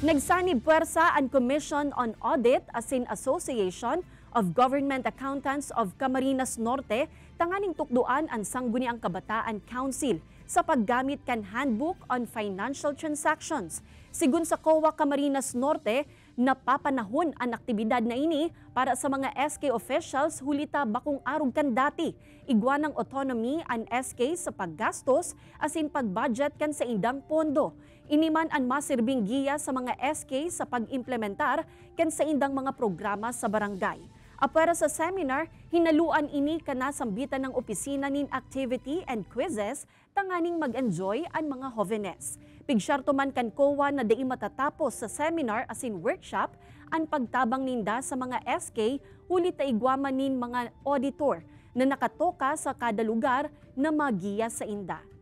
Nagsanib pwersa ang Commission on Audit as in Association of Government Accountants of Camarines Norte tanganing tukduan ang Sangguniang Kabataan Council sa paggamit kan Handbook on Financial Transactions. Sigun sa COA Camarines Norte, napapanahon ang aktibidad na ini para sa mga SK officials hulita bakong arog kan dati. Igwa ng autonomy ang SK sa paggastos as in pagbudget kan sa indang pondo. Iniman ang masirbing giya sa mga SK sa pag-implementar kan sa indang mga programa sa barangay. Apara sa seminar, hinaluan ini kanasambitan ng opisina nin activity and quizzes tanganing mag-enjoy ang mga hovenes. Pigsyarto man kan kowa na dai matatapos sa seminar as in workshop ang pagtabang ninda sa mga SK huli ta igwamanin mga auditor na nakatoka sa kada lugar na magiya sa inda.